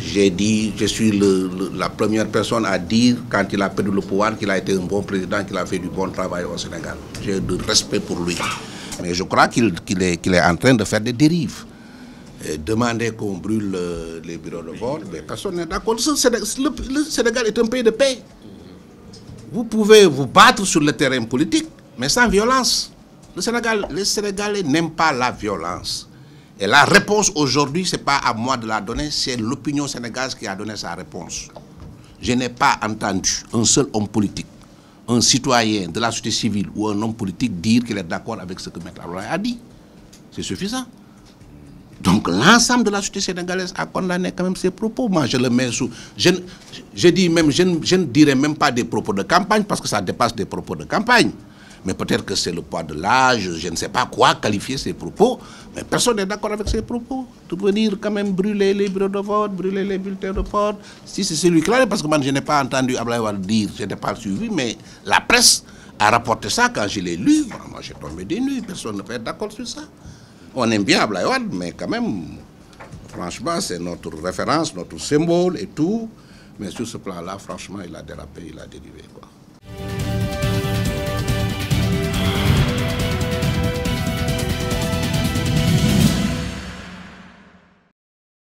J'ai dit, je suis la première personne à dire, quand il a perdu le pouvoir, qu'il a été un bon président, qu'il a fait du bon travail au Sénégal. J'ai du respect pour lui. Mais je crois qu'il est, en train de faire des dérives. demander qu'on brûle euh, les bureaux de vote, mais personne n'est d'accord. Le, le Sénégal est un pays de paix. Vous pouvez vous battre sur le terrain politique, mais sans violence. Le Sénégal, les Sénégalais n'aiment pas la violence. Et la réponse aujourd'hui, ce n'est pas à moi de la donner, c'est l'opinion sénégalaise qui a donné sa réponse. Je n'ai pas entendu un seul homme politique, un citoyen de la société civile ou un homme politique dire qu'il est d'accord avec ce que M. a dit. C'est suffisant. Donc l'ensemble de la société sénégalaise a condamné quand même ses propos. Moi, je le mets sous... dis même, je ne dirais même pas des propos de campagne parce que ça dépasse des propos de campagne mais peut-être que c'est le poids de l'âge, je ne sais pas quoi qualifier ses propos, mais personne n'est d'accord avec ses propos. De venir quand même brûler les bureaux de vote, brûler les bulletins de vote, si c'est celui-là, parce que moi je n'ai pas entendu Ablaïwal dire, je n'ai pas suivi, mais la presse a rapporté ça quand je l'ai lu. Moi j'ai tombé des nuits, personne ne peut être d'accord sur ça. On aime bien Ablaïwal, mais quand même, franchement, c'est notre référence, notre symbole et tout. Mais sur ce plan-là, franchement, il a dérapé, il a dérivé. Quoi.